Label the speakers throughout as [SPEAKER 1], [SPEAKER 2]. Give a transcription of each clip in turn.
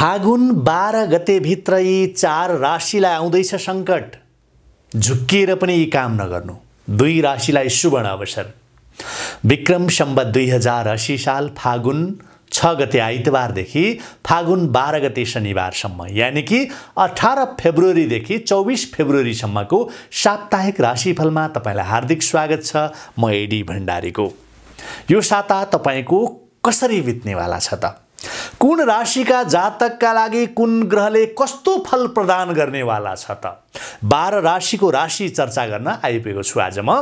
[SPEAKER 1] फागुन बाह्र गतेभित्रै चार राशिलाई आउँदैछ सङ्कट झुक्किएर पनि यी काम नगर्नु दुई राशिलाई सुवर्ण अवसर विक्रम सम्बत दुई हजार असी साल फागुन छ गते आइतबारदेखि फागुन बाह्र गते शनिबारसम्म यानि कि अठार फेब्रुअरीदेखि चौबिस फेब्रुअरीसम्मको साप्ताहिक राशिफलमा तपाईँलाई हार्दिक स्वागत छ म एडी भण्डारीको यो साता तपाईँको कसरी बित्नेवाला छ त कुन राशिका जातकका लागि कुन ग्रहले कस्तो फल प्रदान गर्नेवाला छ त बाह्र राशिको राशि चर्चा गर्न आइपुगेको छु आज म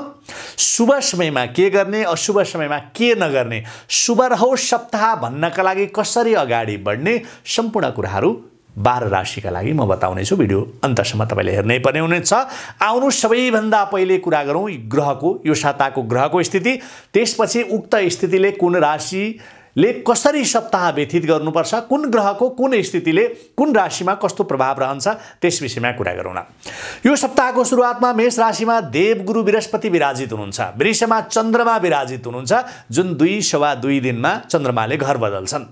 [SPEAKER 1] शुभ समयमा के गर्ने अशुभ समयमा के नगर्ने शुभ रहो सप्ताह भन्नका लागि कसरी अगाडि बढ्ने सम्पूर्ण कुराहरू बाह्र राशिका लागि म बताउनेछु भिडियो अन्तसम्म तपाईँले हेर्नै पर्ने हुनेछ आउनु सबैभन्दा पहिले कुरा गरौँ ग्रहको यो साताको ग्रहको स्थिति त्यसपछि उक्त स्थितिले कुन राशि ले कसरी सप्ताह व्यतीत गर्नुपर्छ कुन ग्रहको कुन स्थितिले कुन राशिमा कस्तो प्रभाव रहन्छ त्यस विषयमा कुरा गरौँ यो सप्ताहको सुरुवातमा मेष राशिमा देवगुरु बृहस्पति विराजित हुनुहुन्छ वृषमा चन्द्रमा विराजित हुनुहुन्छ जुन दुई सवा दुई दिनमा चन्द्रमाले घर बदल्छन्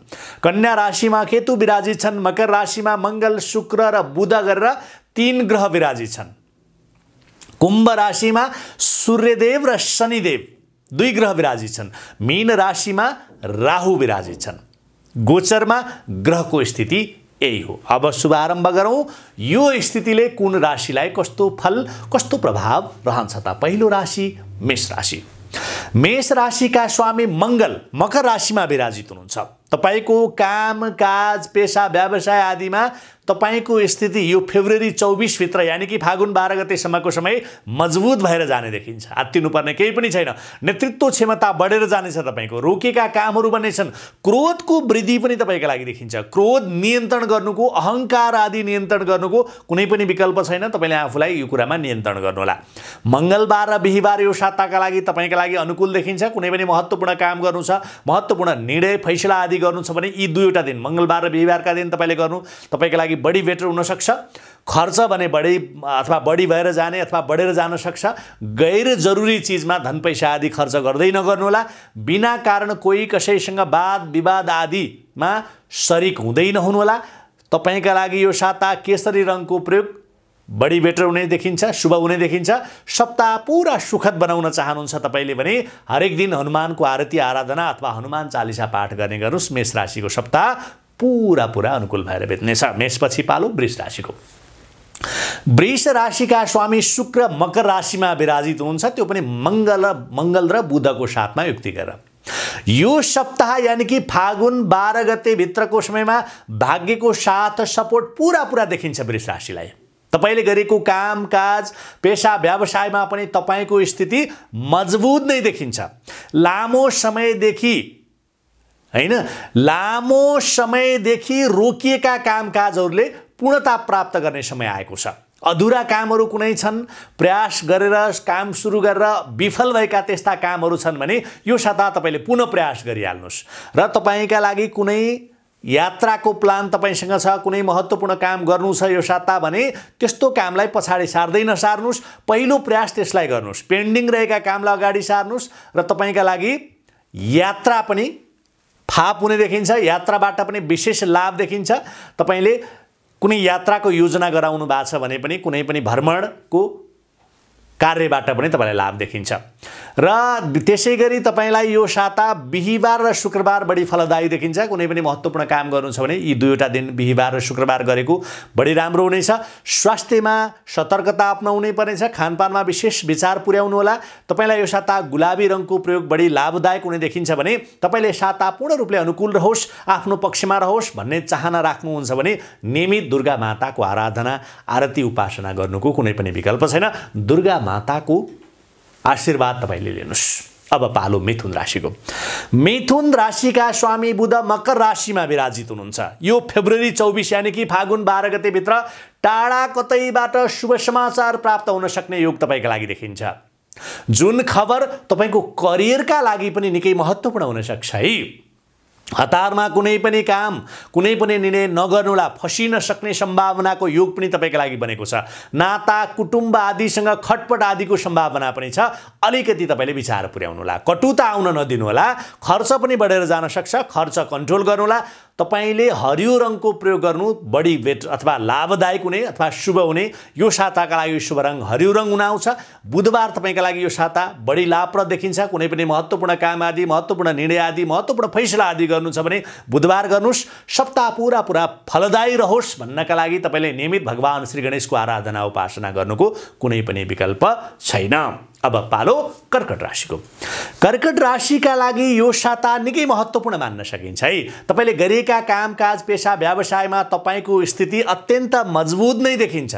[SPEAKER 1] कन्या राशिमा केतु विराजित छन् मकर राशिमा मङ्गल शुक्र र बुध गरेर तिन ग्रह विराजित छन् कुम्भ राशिमा सूर्यदेव र शनिदेव दुई ग्रह विराजित छन् मीन राशिमा राहु विराजित छन् गोचरमा ग्रहको स्थिति यही हो अब शुभारम्भ गरौँ यो स्थितिले कुन राशिलाई कस्तो फल कस्तो प्रभाव रहन्छ त पहिलो राशि मेष राशि मेष राशिका स्वामी मङ्गल मकर राशिमा विराजित हुनुहुन्छ तपाईँको काम काज पेसा व्यवसाय आदिमा तपाईँको स्थिति यो फेब्रुअरी चौबिसभित्र यानि कि फागुन बाह्र गतेसम्मको समय मजबुत भएर जाने देखिन्छ आत्तिनुपर्ने केही पनि छैन नेतृत्व क्षमता बढेर जानेछ तपाईँको रोकेका कामहरू बन्नेछन् क्रोधको वृद्धि पनि तपाईँका लागि देखिन्छ क्रोध नियन्त्रण गर्नुको अहङ्कार आदि नियन्त्रण गर्नुको कुनै पनि विकल्प छैन तपाईँले आफूलाई यो कुरामा नियन्त्रण गर्नुहोला मङ्गलबार र बिहिबार यो साताका लागि तपाईँका लागि अनुकूल देखिन्छ कुनै पनि महत्त्वपूर्ण काम गर्नु छ महत्त्वपूर्ण निर्णय फैसला आदि आदि गर्नु छ भने यी दुईवटा दिन मङ्गलबार र बिहिबारका दिन तपाईँले गर्नु तपाईँको लागि बढी बेटर हुनसक्छ खर्च भने बढी अथवा बढी भएर जाने अथवा बढेर जान सक्छ गैर जरुरी चिजमा धन पैसा आदि खर्च गर्दै नगर्नुहोला बिना कारण कोही कसैसँग वाद विवाद आदिमा सरिक हुँदै नहुनुहोला तपाईँका लागि यो साता केसरी रङको प्रयोग बढी बेटर हुने देखिन्छ शुभ हुने देखिन्छ सप्ताह पुरा सुखद बनाउन चाहनुहुन्छ तपाईँले भने हरेक दिन हनुमानको आरती आराधना अथवा हनुमान चालिसा पाठ गर्ने गर्नुहोस् मेष राशिको सप्ताह पुरा पुरा अनुकूल भएर बेच्नेछ मेषपछि पालो वृष राशिको वृष राशिका स्वामी शुक्र मकर राशिमा विराजित हुनुहुन्छ त्यो पनि मङ्गल मङ्गल र बुधको साथमा युक्ति गरेर यो सप्ताह यानि कि फागुन बाह्र गते भित्रको समयमा भाग्यको साथ सपोर्ट पुरा पुरा देखिन्छ वृष राशिलाई तपाईँले गरेको काम काज पेसा व्यवसायमा पनि तपाईँको स्थिति मजबुत नै देखिन्छ लामो समयदेखि होइन लामो समयदेखि रोकिएका कामकाजहरूले पूर्णता प्राप्त गर्ने समय आएको छ अधुरा कामहरू कुनै छन् प्रयास गरेर काम सुरु गरेर विफल भएका त्यस्ता कामहरू छन् भने यो सता तपाईँले पुनः प्रयास गरिहाल्नुहोस् र तपाईँका लागि कुनै यात्राको प्लान तपाईँसँग छ कुनै महत्त्वपूर्ण काम गर्नु छ यो साता भने त्यस्तो कामलाई पछाडि सार्दै नसार्नुहोस् पहिलो प्रयास त्यसलाई गर्नुहोस् पेन्डिङ रहेका कामलाई अगाडि सार्नुहोस् र तपाईँका लागि यात्रा पनि फाप हुने देखिन्छ यात्राबाट पनि विशेष लाभ देखिन्छ तपाईँले कुनै यात्राको योजना गराउनु भएको छ भने पनि कुनै पनि भ्रमणको कार्यबाट पनि तपाईँलाई लाभ देखिन्छ र त्यसै गरी तपाईँलाई यो साता बिहिबार र शुक्रबार बढी फलदायी देखिन्छ कुनै पनि महत्त्वपूर्ण काम गर्नु छ भने यी दुईवटा दिन बिहिबार र शुक्रबार गरेको बढी राम्रो हुनेछ स्वास्थ्यमा सतर्कता अप्नाउनै पर्नेछ खानपानमा विशेष विचार पुर्याउनु होला तपाईँलाई यो साता गुलाबी रङको प्रयोग बढी लाभदायक हुने देखिन्छ भने तपाईँले साता पूर्ण रूपले अनुकूल रहोस् आफ्नो पक्षमा रहोस् भन्ने चाहना राख्नुहुन्छ भने नियमित दुर्गा माताको आराधना आरती उपासना गर्नुको कुनै पनि विकल्प छैन दुर्गा माताको आशीर्वाद तपाईँले लिनुहोस् अब पालो मिथुन राशिको मिथुन राशिका स्वामी बुध मकर राशिमा विराजित हुनुहुन्छ यो फेब्रुअरी चौबिस यानि कि फागुन बाह्र गतेभित्र टाढा कतैबाट शुभ समाचार प्राप्त हुन सक्ने योग तपाईँका लागि देखिन्छ जुन खबर तपाईँको करियरका लागि पनि निकै महत्त्वपूर्ण हुनसक्छ है हतारमा कुनै पनि काम कुनै पनि निर्णय नगर्नुलाई फसिन सक्ने सम्भावनाको योग पनि तपाईँको लागि बनेको छ नाता कुटुम्ब आदिसँग खटपट आदिको सम्भावना पनि छ अलिकति तपाईँले विचार पुर्याउनुहोला कटुता आउन नदिनुहोला खर्च पनि बढेर जान सक्छ खर्च कन्ट्रोल गर्नुहोला तपाईँले हरियो रङको प्रयोग गर्नु बढी बेट अथवा लाभदायक हुने अथवा शुभ हुने यो साताका लागि शुभ रङ हरियो रङ हुन आउँछ बुधबार तपाईँका लागि यो साता बढी लाभप्रद देखिन्छ कुनै पनि महत्त्वपूर्ण काम आदि महत्त्वपूर्ण निर्णय आदि महत्त्वपूर्ण फैसला आदि गर्नु छ भने बुधबार गर्नुहोस् सप्ताह पुरा पुरा फलदायी रहोस् भन्नका लागि तपाईँले नियमित भगवान् श्री गणेशको आराधना उपासना गर्नुको कुनै पनि विकल्प छैन अब पालो कर्कट राशिको कर्कट राशिका लागि यो साता निकै महत्त्वपूर्ण मान्न सकिन्छ है तपाईँले गरेका कामकाज पेसा व्यवसायमा तपाईँको स्थिति अत्यन्त मजबुत नै देखिन्छ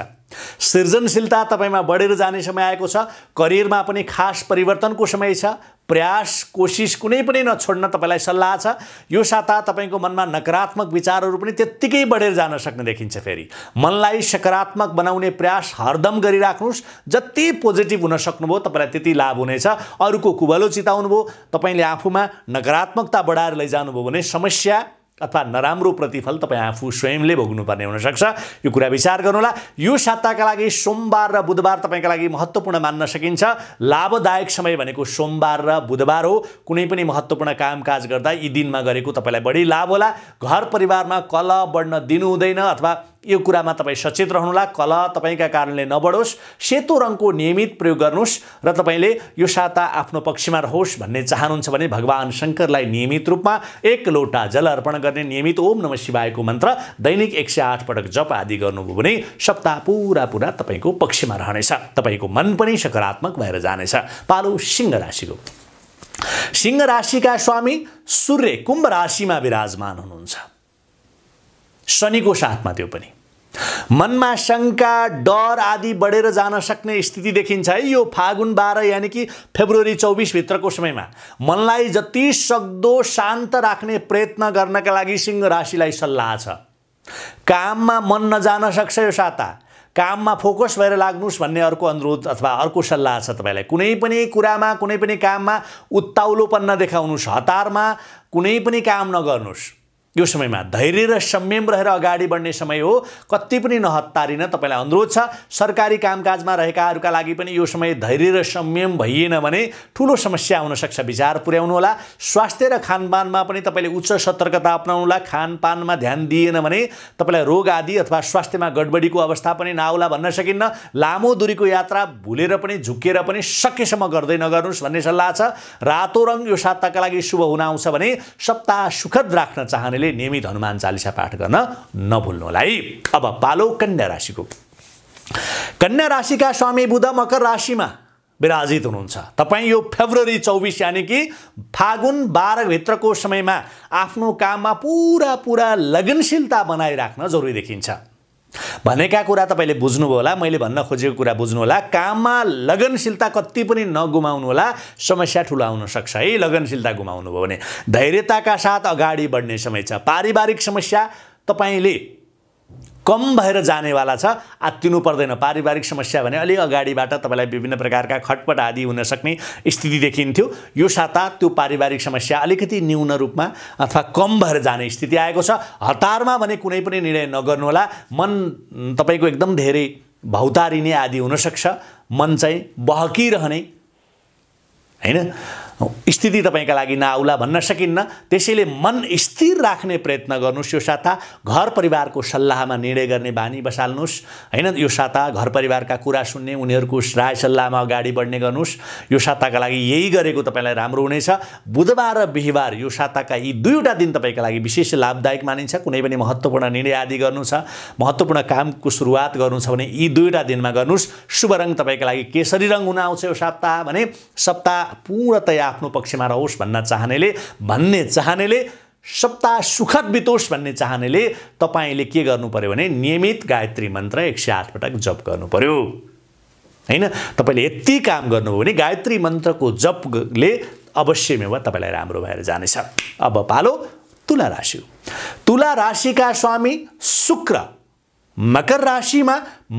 [SPEAKER 1] सृजनशीलता तपाईँमा बढेर जाने समय आएको छ करियरमा पनि खास परिवर्तनको समय छ प्रयास कोसिस कुनै पनि नछोड्न तपाईँलाई सल्लाह छ यो साता तपाईँको मनमा नकारात्मक विचारहरू पनि त्यत्तिकै बढेर जान सक्ने देखिन्छ फेरि मनलाई सकारात्मक बनाउने प्रयास हरदम गरिराख्नुहोस् जति पोजिटिभ हुन सक्नुभयो तपाईँलाई त्यति लाभ हुनेछ अरूको कुबलो चिताउनुभयो तपाईँले आफूमा नकारात्मकता बढाएर लैजानुभयो भने समस्या अथवा नराम्रो प्रतिफल तपाईँ आफू स्वयंले भोग्नुपर्ने हुनसक्छ यो कुरा विचार गर्नुहोला यो साताका लागि सोमबार र बुधबार तपाईँका लागि महत्त्वपूर्ण मान्न सकिन्छ लाभदायक समय भनेको सोमबार र बुधबार हो कुनै पनि महत्त्वपूर्ण कामकाज गर्दा यी दिनमा गरेको तपाईँलाई बढी लाभ होला घर परिवारमा कल बढ्न दिनु हुँदैन अथवा यो कुरामा तपाईँ सचेत रहनुहोला कला तपाईँका कारणले नबढोस् सेतो रङको नियमित प्रयोग गर्नुहोस् र तपाईँले यो साता आफ्नो पक्षमा रहोस् भन्ने चाहनुहुन्छ भने भगवान् शङ्करलाई नियमित रूपमा एक लोटा जल अर्पण गर्ने नियमित ओम नम शिवायको मन्त्र दैनिक एक सय आठ पटक जप आदि गर्नुभयो भने सप्ताह पुरा पुरा तपाईँको पक्षमा रहनेछ तपाईँको मन पनि सकारात्मक भएर जानेछ पालो सिंह राशिको सिंह राशिका स्वामी सूर्य कुम्भ राशिमा विराजमान हुनुहुन्छ शनिको साथमा त्यो पनि मनमा शङ्का डर आदि बढेर जान सक्ने स्थिति देखिन्छ है यो फागुन बाह्र यानि कि फेब्रुअरी चौबिसभित्रको समयमा मनलाई जति सक्दो शान्त राख्ने प्रयत्न गर्नका लागि सिंह राशिलाई सल्लाह छ काममा मन नजान सक्छ यो साता काममा फोकस भएर लाग्नुहोस् भन्ने अर्को अनुरोध अथवा अर्को सल्लाह छ तपाईँलाई कुनै पनि कुरामा कुनै पनि काममा उत्ताउलोपन्न देखाउनुहोस् हतारमा कुनै पनि काम नगर्नुहोस् यो समयमा धैर्य र संयम रहेर अगाडि बढ्ने समय हो कति पनि नहत्तारिन तपाईँलाई अनुरोध छ सरकारी कामकाजमा रहेकाहरूका लागि पनि यो समय धैर्य र संयम भइएन भने ठुलो समस्या हुनसक्छ विचार पुर्याउनु होला स्वास्थ्य र खानपानमा पनि तपाईँले उच्च सतर्कता अप्नाउनुहोला खानपानमा ध्यान दिएन भने तपाईँलाई रोग आदि अथवा स्वास्थ्यमा गडबडीको अवस्था पनि नआउला भन्न सकिन्न लामो दूरीको यात्रा भुलेर पनि झुकेर पनि सकेसम्म गर्दै नगर्नुहोस् भन्ने सल्लाह छ रातो रङ यो साताका लागि शुभ हुन आउँछ भने सप्ताह सुखद राख्न चाहने तपाईँले नियमित हनुमान चालिसा पाठ गर्न नभुल्नुहोला है अब पालो कन्या राशिको कन्या राशिका स्वामी बुध मकर राशिमा विराजित हुनुहुन्छ तपाईँ यो फेब्रुअरी चौबिस यानि कि फागुन बाह्रभित्रको समयमा आफ्नो काममा पुरा पुरा लगनशीलता बनाइराख्न जरुरी देखिन्छ भनेका कुरा तपाईँले बुझ्नुभयो होला मैले भन्न खोजेको कुरा बुझ्नु होला काममा लगनशीलता कति पनि नगुमाउनु होला समस्या ठुलो आउन सक्छ है लगनशीलता गुमाउनु भयो भने धैर्यताका साथ अगाडि बढ्ने समय छ पारिवारिक समस्या तपाईँले कम भएर जानेवाला छ आत्तिनु पर्दैन पारिवारिक समस्या भने अलिक अगाडिबाट तपाईँलाई विभिन्न प्रकारका खटपट आदि हुनसक्ने स्थिति देखिन्थ्यो यो साता त्यो पारिवारिक समस्या अलिकति न्यून रूपमा अथवा कम भएर जाने स्थिति आएको छ हतारमा भने कुनै पनि निर्णय नगर्नुहोला मन तपाईँको एकदम धेरै भौतारिने आदि हुनसक्छ मन चाहिँ बहकिरहने होइन स्थिति तपाईँका लागि नआउला भन्न सकिन्न त्यसैले मन स्थिर राख्ने प्रयत्न गर्नुहोस् यो साता घर परिवारको सल्लाहमा निर्णय गर्ने बानी बसाल्नुहोस् होइन यो साता घर परिवारका कुरा सुन्ने उनीहरूको राय सल्लाहमा अगाडि बढ्ने गर्नुहोस् यो साताका लागि यही गरेको तपाईँलाई राम्रो हुनेछ बुधबार र बिहिबार यो साताका यी दुईवटा दिन तपाईँका लागि विशेष लाभदायक मानिन्छ कुनै पनि महत्त्वपूर्ण निर्णय आदि गर्नु छ महत्त्वपूर्ण कामको सुरुवात गर्नु छ भने यी दुईवटा दिनमा गर्नुहोस् शुभ रङ तपाईँका लागि केसरी रङ हुन आउँछ यो साता भने सप्ताह पूर्णतया आफ्नो पक्षमा रहोस् भन्न चाहनेले भन्ने चाहनेले सप्ताह सुखद बितोस् भन्ने चाहनेले तपाईँले के गर्नु पर्यो भने नियमित गायत्री मन्त्र एक सय आठ पटक जप गर्नु पर्यो होइन तपाईँले यति काम गर्नुभयो भने गायत्री मन्त्रको जपले मेव तपाईँलाई राम्रो भएर जानेछ अब पालो तुला राशि तुला राशिका स्वामी शुक्र मकर राशिमा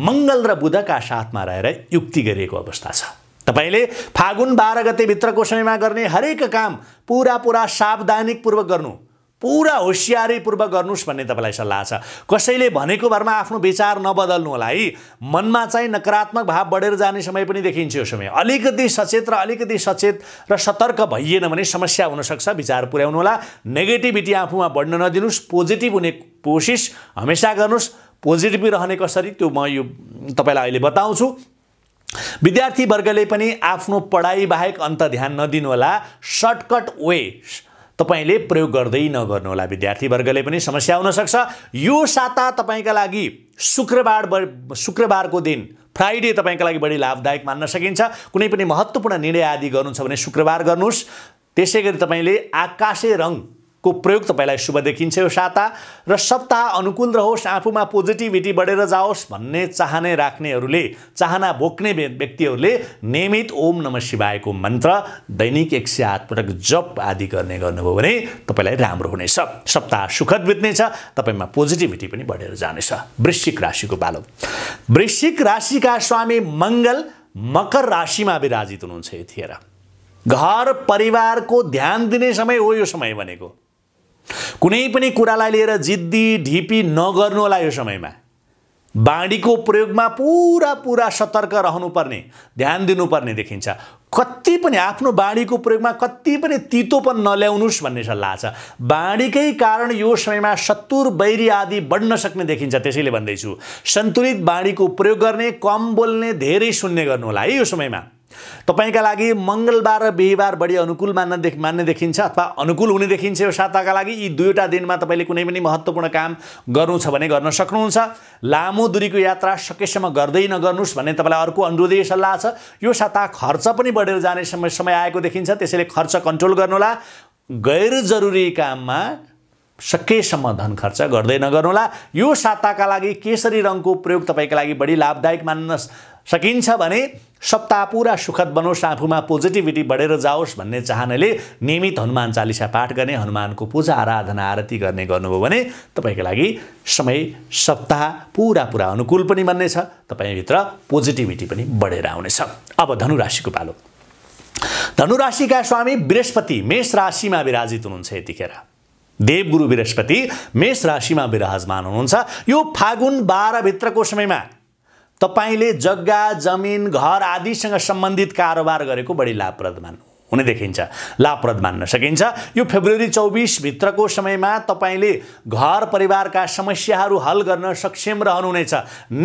[SPEAKER 1] मङ्गल र बुधका साथमा रहेर युक्ति गरिएको अवस्था छ तपाईँले फागुन बाह्र गतेभित्रको समयमा गर्ने हरेक काम पुरा पुरा सावधानीपूर्वक गर्नु पुरा होसियारीपूर्वक गर्नुहोस् भन्ने तपाईँलाई सल्लाह छ कसैले भनेको भरमा आफ्नो विचार नबदल्नु होला है मनमा चाहिँ नकारात्मक भाव बढेर जाने समय पनि देखिन्छ यो समय अलिकति सचेत र अलिकति सचेत र सतर्क भइएन भने समस्या हुनसक्छ विचार पुर्याउनु होला नेगेटिभिटी आफूमा बढ्न नदिनुहोस् पोजिटिभ हुने कोसिस हमेसा गर्नुहोस् पोजिटिभ रहने कसरी त्यो म यो तपाईँलाई अहिले बताउँछु विद्यार्थीवर्गले पनि आफ्नो पढाइबाहेक अन्त ध्यान नदिनुहोला सर्टकट वे तपाईँले प्रयोग गर्दै नगर्नुहोला विद्यार्थीवर्गले पनि समस्या हुनसक्छ यो साता तपाईँका लागि शुक्रबार शुक्रबारको दिन फ्राइडे तपाईँका लागि बढी लाभदायक मान्न सकिन्छ कुनै पनि महत्त्वपूर्ण निर्णय आदि गर्नु छ भने शुक्रबार गर्नुहोस् त्यसै गरी तपाईँले आकाशे रङ को प्रयोग तपाईँलाई शुभ देखिन्छ यो साता र सप्ताह अनुकूल रहोस् आफूमा पोजिटिभिटी बढेर जाओस् भन्ने चाहने राख्नेहरूले चाहना बोक्ने व्यक्तिहरूले नियमित ओम नम शिवायको मन्त्र दैनिक एक सय आठपटक जप आदि गर्ने गर्नुभयो भने तपाईँलाई राम्रो हुनेछ सप्ताह सुखद बित्नेछ तपाईँमा पोजिटिभिटी पनि बढेर जानेछ वृश्चिक राशिको पालो वृश्चिक राशिका स्वामी मङ्गल मकर राशिमा विराजित हुनुहुन्छ यतिखेर घर परिवारको ध्यान दिने समय हो यो समय भनेको कुनै पनि कुरालाई लिएर जिद्दी ढिपी नगर्नु होला यो समयमा बाँडीको प्रयोगमा पुरा पुरा सतर्क रहनुपर्ने ध्यान दिनुपर्ने देखिन्छ कति पनि आफ्नो बाँडीको प्रयोगमा कति पनि तितोपन नल्याउनुहोस् भन्ने सल्लाह छ बाँडीकै कारण यो समयमा शत्रुर बैरी आदि बढ्न सक्ने देखिन्छ त्यसैले भन्दैछु सन्तुलित बाँडीको प्रयोग गर्ने कम बोल्ने धेरै सुन्ने गर्नु होला है यो समयमा तपाईँका लागि मङ्गलबार र बिहिबार बढी अनुकूल मान्न देख मान्ने देखिन्छ अथवा अनुकूल हुने देखिन्छ यो साताका लागि यी दुईवटा दिनमा तपाईँले कुनै पनि महत्त्वपूर्ण काम गर्नु छ भने गर्न सक्नुहुन्छ लामो दुरीको यात्रा सकेसम्म गर्दै नगर्नुहोस् भन्ने तपाईँलाई अर्को अनुरोधी सल्लाह छ यो साता खर्च पनि बढेर जाने समय समय आएको देखिन्छ त्यसैले खर्च कन्ट्रोल गर्नुहोला गैर जरुरी काममा सकेसम्म धन खर्च गर्दै नगर्नुहोला यो साताका लागि केसरी रङको प्रयोग तपाईँका लागि बढी लाभदायक मान्न सकिन्छ भने सप्ताह पुरा सुखद बनोस् आफूमा पोजिटिभिटी बढेर जाओस् भन्ने चाहनाले नियमित हनुमान चालिसा पाठ गर्ने हनुमानको पूजा आराधना आरती गर्ने गर्नुभयो भने तपाईँको लागि समय सप्ताह पुरा पुरा अनुकूल पनि बन्नेछ तपाईँभित्र पोजिटिभिटी पनि बढेर आउनेछ अब धनुराशिको पालो धनुराशिका स्वामी बृहस्पति मेष राशिमा विराजित हुनुहुन्छ यतिखेर देवगुरु बृहस्पति मेष राशिमा विराजमान हुनुहुन्छ यो फागुन बाह्रभित्रको समयमा तपाईँले जग्गा जमिन घर आदिसँग सम्बन्धित कारोबार गरेको बढी लाभप्रद मान्नु हुने देखिन्छ लाभप्रद मान्न सकिन्छ यो फेब्रुअरी चौबिसभित्रको समयमा तपाईँले घर परिवारका समस्याहरू हल गर्न सक्षम रहनुहुनेछ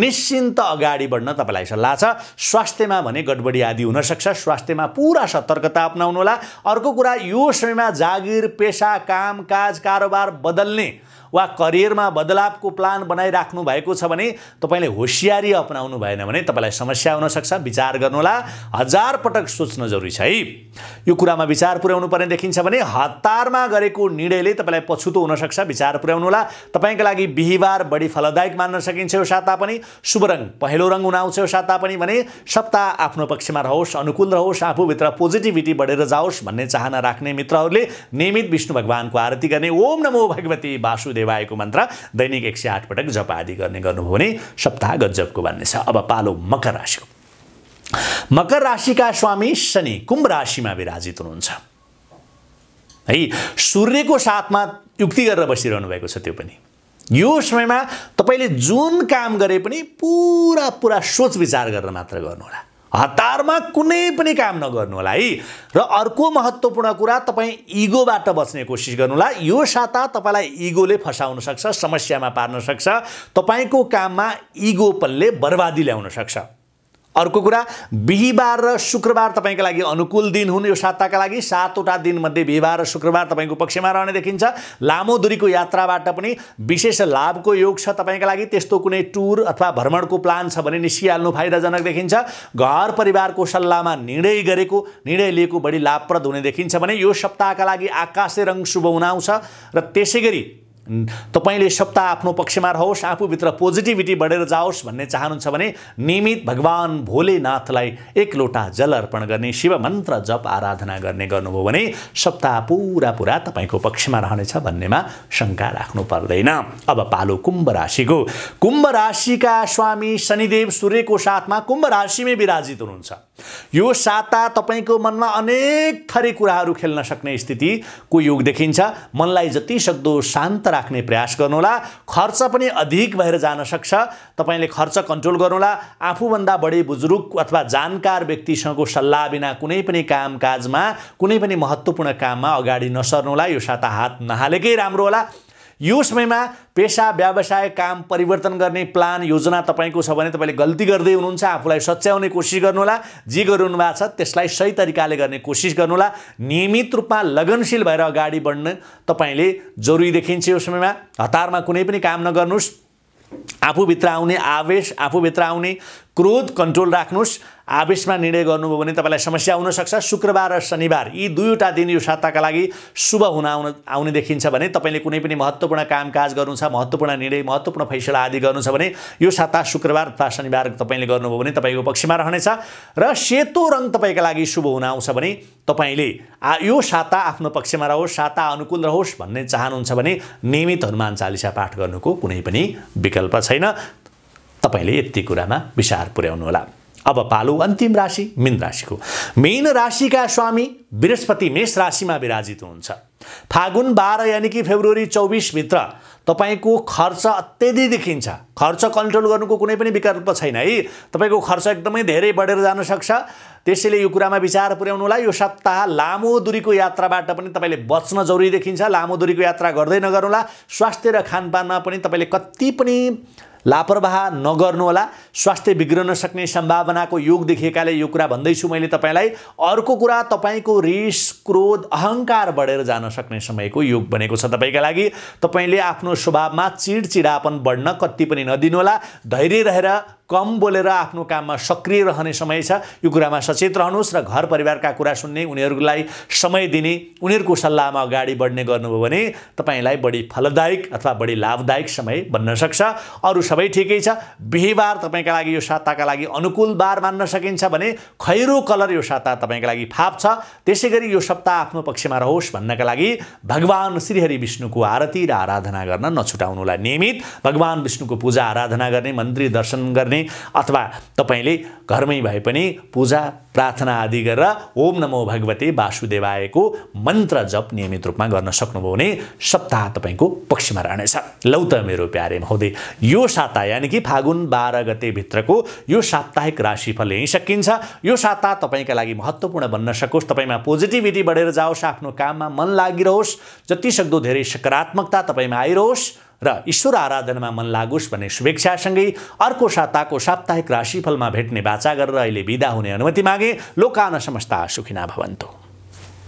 [SPEAKER 1] निश्चिन्त अगाडि बढ्न तपाईँलाई सल्लाह छ स्वास्थ्यमा भने गडबडी आदि हुनसक्छ स्वास्थ्यमा पुरा सतर्कता होला अर्को कुरा यो समयमा जागिर पेसा काम काज कारोबार बदल्ने वा करियरमा बदलावको प्लान बनाइराख्नु भएको छ भने तपाईँले होसियारी अप्नाउनु भएन भने तपाईँलाई समस्या हुनसक्छ विचार गर्नुहोला हजार पटक सोच्न जरुरी छ है यो कुरामा विचार पुर्याउनु पर्ने देखिन्छ भने हतारमा गरेको निर्णयले तपाईँलाई पछुतो हुनसक्छ विचार पुर्याउनु होला तपाईँका लागि बिहिबार बढी फलदायक मान्न सकिन्छ यो साता पनि शुभ रङ पहेँलो रङ उनाउँछ यो साता पनि भने सप्ताह आफ्नो पक्षमा रहोस् अनुकूल रहोस् आफूभित्र पोजिटिभिटी बढेर जाओस् भन्ने चाहना राख्ने मित्रहरूले नियमित विष्णु भगवानको आरती गर्ने ओम नमो भगवती वासुदेव नेवाएको मन्त्र दैनिक एक सय आठ पटक जप आदि गर्ने गर्नुभयो भने सप्ताह गजबको भन्ने छ अब पालो मकर राशिको मकर राशिका स्वामी शनि कुम्भ राशिमा विराजित हुनुहुन्छ है सूर्यको साथमा युक्ति गरेर बसिरहनु भएको छ त्यो पनि यो समयमा तपाईँले जुन काम गरे पनि पुरा पुरा सोच विचार गरेर मात्र गर्नुहोला हतारमा कुनै पनि काम नगर्नु होला है र अर्को महत्त्वपूर्ण कुरा तपाईँ इगोबाट बस्ने कोसिस गर्नुहोला यो साता तपाईँलाई इगोले फसाउन सक्छ समस्यामा पार्न सक्छ तपाईँको काममा इगो पल्ले बर्बादी ल्याउन सक्छ अर्को कुरा बिहिबार र शुक्रबार तपाईँको लागि अनुकूल दिन हुन् यो साताका लागि सातवटा दिनमध्ये बिहिबार र शुक्रबार तपाईँको पक्षमा रहने देखिन्छ लामो दूरीको यात्राबाट पनि विशेष लाभको योग छ तपाईँका लागि त्यस्तो कुनै टुर अथवा भ्रमणको प्लान छ भने निस्किहाल्नु फाइदाजनक देखिन्छ घर परिवारको सल्लाहमा निर्णय गरेको निर्णय लिएको बढी लाभप्रद हुने देखिन्छ भने यो सप्ताहका लागि आकाशे रङ शुभ हुन आउँछ र त्यसै गरी तपाईँले सप्ताह आफ्नो पक्षमा रहोस् आफूभित्र पोजिटिभिटी बढेर जाओस् भन्ने चाहनुहुन्छ भने नियमित भगवान् भोलेनाथलाई एक लोटा जल अर्पण गर्ने शिव मन्त्र जप आराधना गर्ने गर्नुभयो भने सप्ताह पुरा पुरा तपाईँको पक्षमा रहनेछ भन्नेमा शङ्का राख्नु पर्दैन अब पालो कुम्भ राशिको कुम्भ राशिका स्वामी शनिदेव सूर्यको साथमा कुम्भ राशिमै विराजित हुनुहुन्छ यो साता तपाईँको मनमा अनेक थरी कुराहरू खेल्न सक्ने स्थितिको योग देखिन्छ मनलाई जति सक्दो शान्त राख्ने प्रयास गर्नुहोला खर्च पनि अधिक भएर जान सक्छ तपाईँले खर्च कन्ट्रोल गर्नुहोला आफूभन्दा बढी बुजुर्ग अथवा जानकार व्यक्तिसँगको सल्लाह बिना कुनै पनि कामकाजमा कुनै पनि महत्त्वपूर्ण काममा अगाडि नसर्नुहोला यो साता हात नहालेकै राम्रो होला यो समयमा पेसा व्यवसाय काम परिवर्तन गर्ने प्लान योजना तपाईँको छ भने तपाईँले गल्ती गर्दै हुनुहुन्छ आफूलाई सच्याउने कोसिस गर्नुहोला जे गरिरहनु भएको छ त्यसलाई सही तरिकाले गर्ने कोसिस गर्नुहोला नियमित रूपमा लगनशील भएर अगाडि बढ्न तपाईँले जरुरी देखिन्छ यो समयमा हतारमा कुनै पनि काम नगर्नुहोस् आफूभित्र आउने आवेश आफूभित्र आउने क्रोध कन्ट्रोल राख्नुहोस् आवेशमा निर्णय गर्नुभयो भने तपाईँलाई समस्या हुनसक्छ शुक्रबार र शनिबार यी दुईवटा दिन यो साताका लागि शुभ हुन आउन आउने देखिन्छ भने तपाईँले कुनै पनि महत्त्वपूर्ण कामकाज गर्नु छ महत्त्वपूर्ण निर्णय महत्त्वपूर्ण फैसला आदि गर्नु छ भने यो साता शुक्रबार तथा शनिबार तपाईँले गर्नुभयो भने तपाईँको पक्षमा रहनेछ र सेतो रङ तपाईँका लागि शुभ हुन आउँछ भने तपाईँले आ यो साता आफ्नो पक्षमा रहोस् साता अनुकूल रहोस् भन्ने चाहनुहुन्छ भने नियमित हनुमान चालिसा पाठ गर्नुको कुनै पनि विकल्प छैन तपाईँले यति कुरामा विचार पुर्याउनुहोला अब पालो अन्तिम राशि मीन राशिको मीन राशिका स्वामी बृहस्पति मेष राशिमा विराजित हुनुहुन्छ फागुन बाह्र यानि कि फेब्रुअरी चौबिसभित्र तपाईँको खर्च अत्यधिक देखिन्छ खर्च कन्ट्रोल गर्नुको कुनै पनि विकल्प छैन है तपाईँको खर्च एकदमै धेरै बढेर जान सक्छ त्यसैले यो कुरामा विचार पुर्याउनुलाई यो सप्ताह लामो दुरीको यात्राबाट पनि तपाईँले बच्न जरुरी देखिन्छ लामो दुरीको यात्रा गर्दै नगर्नुहोला स्वास्थ्य र खानपानमा पनि तपाईँले कति पनि लापरवाह नगर्नुहोला स्वास्थ्य बिग्रन सक्ने सम्भावनाको योग देखिएकाले यो कुरा भन्दैछु मैले तपाईँलाई अर्को कुरा तपाईँको रिस क्रोध अहङ्कार बढेर जान सक्ने समयको योग बनेको छ तपाईँका लागि तपाईँले आफ्नो स्वभावमा चिडचिडापन बढ्न कति पनि नदिनुहोला धैर्य रहेर कम बोलेर आफ्नो काममा सक्रिय रहने समय छ यो कुरामा सचेत रहनुहोस् र घर परिवारका कुरा सुन्ने उनीहरूलाई समय दिने उनीहरूको सल्लाहमा अगाडि बढ्ने गर्नुभयो भने तपाईँलाई बढी फलदायक अथवा बढी लाभदायक समय बन्न सक्छ अरू सबै ठिकै छ बिहिबार तपाईँका लागि यो साताका लागि अनुकूल बार मान्न सकिन्छ भने खैरो कलर यो साता तपाईँका लागि फाप छ त्यसै गरी यो सप्ताह आफ्नो पक्षमा रहोस् भन्नका लागि भगवान् श्रीहरि विष्णुको आरती र आराधना गर्न नछुटाउनुलाई नियमित भगवान् विष्णुको पूजा आराधना गर्ने मन्त्री दर्शन गर्ने भने अथवा तपाईँले घरमै भए पनि पूजा प्रार्थना आदि गरेर ओम नमो भगवते वासुदेवायको मन्त्र जप नियमित रूपमा गर्न सक्नुभयो भने सप्ताह तपाईँको पक्षमा रहनेछ लौ त मेरो प्यारे महोदय यो साता यानि कि फागुन बाह्र गतेभित्रको यो साप्ताहिक राशिफल यहीँ सकिन्छ यो साता तपाईँका लागि महत्त्वपूर्ण बन्न सकोस् तपाईँमा पोजिटिभिटी बढेर जाओस् आफ्नो काममा मन लागिरहोस् सक्दो धेरै सकारात्मकता तपाईँमा आइरहोस् र ईश्वर आराधनामा मन लागोस् भन्ने शुभेच्छासँगै अर्को साताको साप्ताहिक राशिफलमा भेट्ने बाचा गरेर अहिले विदा हुने अनुमति मागे लोकान समस्ता सुखिना भवन्तो